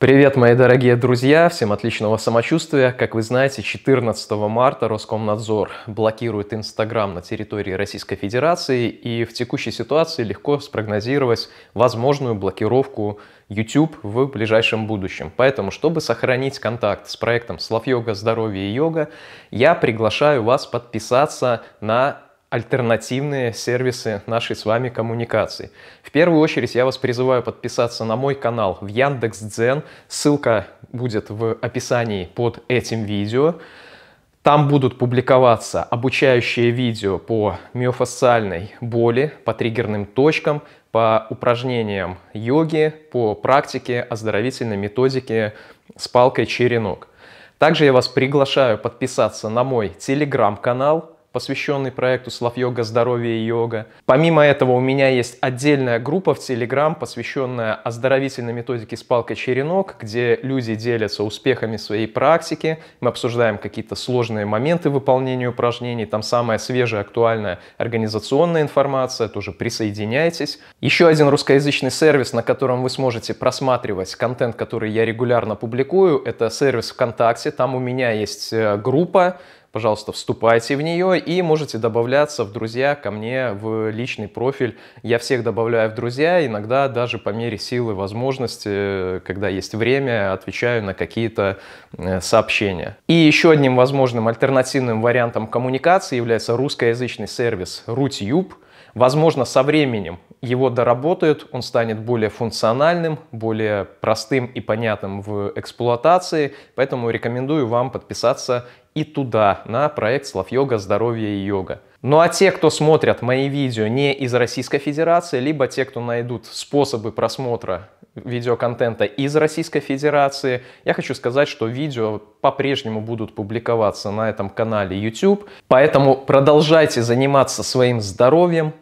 Привет, мои дорогие друзья! Всем отличного самочувствия! Как вы знаете, 14 марта Роскомнадзор блокирует Инстаграм на территории Российской Федерации, и в текущей ситуации легко спрогнозировать возможную блокировку YouTube в ближайшем будущем. Поэтому, чтобы сохранить контакт с проектом Йога, Здоровье и йога», я приглашаю вас подписаться на альтернативные сервисы нашей с вами коммуникации. В первую очередь я вас призываю подписаться на мой канал в Яндекс Дзен. Ссылка будет в описании под этим видео. Там будут публиковаться обучающие видео по миофасциальной боли, по триггерным точкам, по упражнениям йоги, по практике оздоровительной методики с палкой черенок. Также я вас приглашаю подписаться на мой телеграм-канал посвященный проекту «Славьога. Здоровье и йога». Помимо этого у меня есть отдельная группа в Телеграм, посвященная оздоровительной методике с палкой черенок, где люди делятся успехами своей практики, мы обсуждаем какие-то сложные моменты выполнения упражнений, там самая свежая, актуальная организационная информация, тоже присоединяйтесь. Еще один русскоязычный сервис, на котором вы сможете просматривать контент, который я регулярно публикую, это сервис ВКонтакте, там у меня есть э, группа, пожалуйста, вступайте в нее и можете добавляться в друзья ко мне в личный профиль. Я всех добавляю в друзья, иногда даже по мере силы, возможности, когда есть время, отвечаю на какие-то э, сообщения. И еще одним возможным альтернативным вариантом коммуникации является русскоязычный сервис RuTube – Возможно, со временем его доработают, он станет более функциональным, более простым и понятным в эксплуатации, поэтому рекомендую вам подписаться и туда, на проект «Славьога. Здоровье и йога». Ну а те, кто смотрят мои видео не из Российской Федерации, либо те, кто найдут способы просмотра видеоконтента из Российской Федерации. Я хочу сказать, что видео по-прежнему будут публиковаться на этом канале YouTube, поэтому продолжайте заниматься своим здоровьем,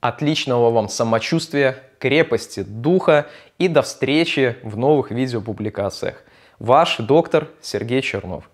отличного вам самочувствия, крепости духа и до встречи в новых видеопубликациях. Ваш доктор Сергей Чернов.